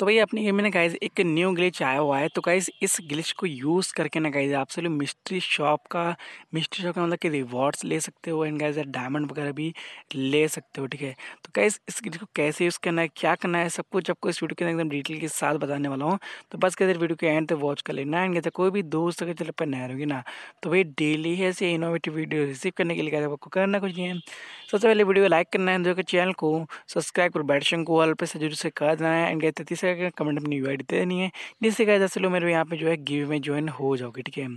तो भाई अपने गेम में ना गाइज एक न्यू ग्लिच आया हुआ है तो गाइज इस ग्लिच को यूज़ करके ना गाइज आप सभी मिस्ट्री शॉप का मिस्ट्री शॉप का मतलब कि रिवॉर्ड्स ले सकते हो एंड गाइज डायमंड वगैरह भी ले सकते हो ठीक है तो गाइज इस ग्लिच को कैसे यूज़ करना है क्या करना है सब कुछ आपको इस वीडियो के एकदम डिटेल के साथ बताने वाला हूँ तो बस कैसे वीडियो के एंड तक वॉच कर लेना एंड कैसे कोई भी दोस्त अगर चल पर नहीं रहोगी ना तो भाई डेली ऐसे इनोवेटिव वीडियो रिसीव करने के लिए गाइज आपको करना कुछ नहीं है सबसे पहले वीडियो को लाइक करना है चैनल को सब्सक्राइब और बैठ को ऑल पर से जरूर से कर देना है एंड कहते से कमेंट अपनी यू आई देनी है जिससे कहा जैसे सलो मेरे यहाँ पे जो है गिव में ज्वाइन हो जाओगे ठीक है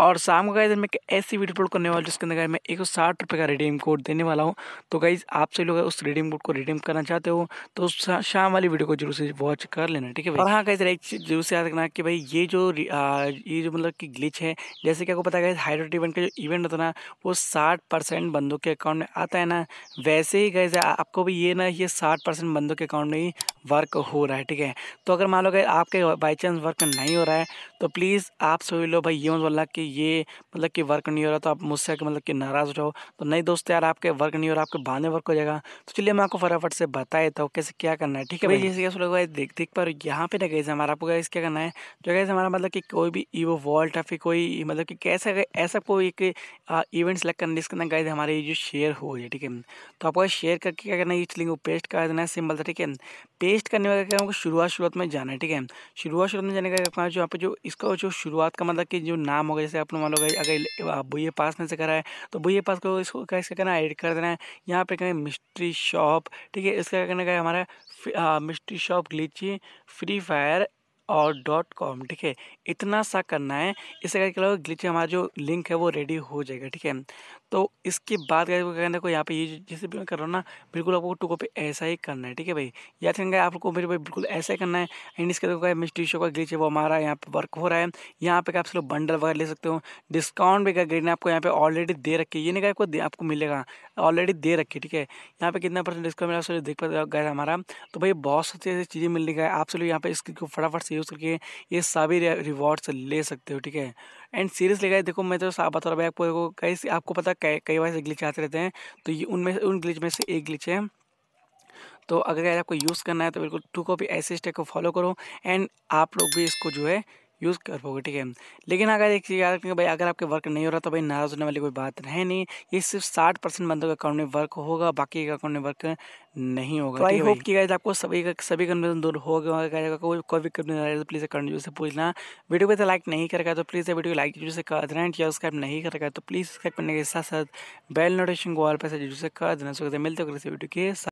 और शाम को गाइज मैं एक ऐसी वीडियो अपलोड करने वाला जिसके अंदर मैं एक सौ साठ रुपये का रिडीम कोड देने वाला हूँ तो गाइज आप सभी लोग उस रिडीम कोड को रिडीम करना चाहते हो तो शाम वाली वीडियो को जरूर से वॉच कर लेना ठीक है और हाँ गाइज एक चीज़ जरूर से याद रखना कि भाई ये जो आ, ये जो मतलब कि ग्लिच है जैसे कि आपको पता गया गाइज हाइड्रेट इवेंट का जो इवेंट होता है ना वो साठ परसेंट बंदों के अकाउंट में आता है ना वैसे ही गाइज आपको भी ये ना ये साठ परसेंट बंदों के अकाउंट में ही वर्क हो रहा है ठीक है तो अगर मान लो गए आपके बाई चांस वर्क नहीं हो रहा है तो प्लीज़ आप सभी लोग भाई ये बोलना कि ये मतलब कि वर्क नहीं हो रहा तो आप मुझसे मतलब कि नाराज़ रहो तो नहीं दोस्त यार आपके वर्क नहीं हो रहा आपके बहाने वर्क हो जाएगा तो चलिए मैं आपको फटाफट से बता देता हूँ कैसे क्या करना है ठीक है भाई जैसे कैसे लोग देख देख पर यहाँ पे ना गए हमारा आपको गाइस क्या करना है जो गाइस हमारा मतलब कि कोई भी ईवो वॉल्ट या फिर कोई मतलब कि कैसे ऐसा कोई एक इवेंट सेलेक्ट करना जिसके अंदर गाइस हमारे जो शेयर हो जाए ठीक है तो आपको शेयर करके क्या करना है इस लिंक को पेस्ट कर देना है सिंपल था ठीक है पेस्ट करने वाले क्या शुरुआत शुरुआत में जाना है ठीक है शुरुआत शुरुआत में जाने का जो यहाँ जो इसका जो शुरुआत का मतलब कि जो नाम होगा से आप मान लो गई अगर आप बुए पास में से करा है तो बुए पास को इसको का इसका करना ऐड कर देना है यहाँ पे कहें मिस्ट्री शॉप ठीक है इसका करना है हमारा हाँ, मिस्ट्री शॉप ग्लीची फ्री फायर और डॉट कॉम ठीक है इतना सा करना है इससे करके लगभग ग्लिच हमारा जो लिंक है वो रेडी हो जाएगा ठीक है तो इसके बाद क्या करना को यहाँ पे ये जैसे भी मैं कर रहा हूँ ना बिल्कुल आपको टू पे ऐसा ही करना है ठीक है भाई आप लोग आपको मेरे भाई बिल्कुल ऐसा ही करना है एंड इसके देखो मिस्ट्री शो का ग्लिच है वो हमारा यहाँ पर वर्क हो रहा है यहाँ पे आप लोग बंडल वगैरह ले सकते हो डिस्काउंट भी क्या ग्रेड ने आपको यहाँ पे ऑलरेडी दे रखी है ये नहीं कहा आपको मिलेगा ऑलरेडी दे रखी ठीक है यहाँ पे कितना परसेंट डिस्काउंट मिला देख पाते गया हमारा तो भाई बहुत सारी ऐसी चीज़ें मिलने का है आप सब यहाँ पे इसको फटाफट यूज़ करके ये सभी रिवॉर्ड्स ले सकते हो ठीक है एंड सीरीज लेगा देखो मैं तो साफ बता रहा हूँ आपको देखो कई आपको पता कई कई बार ऐसे ग्लिच आते रहते हैं तो ये उनमें उन ग्लिच में से एक ग्लिच है तो अगर आपको यूज़ करना है तो बिल्कुल टू कॉपी ऐसे स्टेप को फॉलो करो एंड आप लोग भी इसको जो है यूज़ कर पाओगे ठीक है लेकिन अगर एक चीज़ याद रखेंगे भाई अगर आपके वर्क नहीं हो रहा तो भाई नाराज़ होने वाली कोई बात है नहीं ये सिर्फ साठ परसेंट बंदों का अकाउंट में वर्क होगा बाकी का अकाउंट में वर्क नहीं होगा तो आई होप कि गाइस आपको सभी का सभी कन्फ्यूजन दूर हो गया कोई कोई भी कन्फ्यूजन आ रहा है तो प्लीज़ अकाउंट से पूछना वीडियो तो लाइक नहीं करेगा तो प्लीज़ वीडियो को लाइक जरूर से कर देना एंड सब्सक्राइब नहीं करेगा तो प्लीज़ सब्सक्राइब करने के साथ साथ बेल नोटिफिकेशन को ऑल पैसा जरूर से कर देना मिलते हो वीडियो के साथ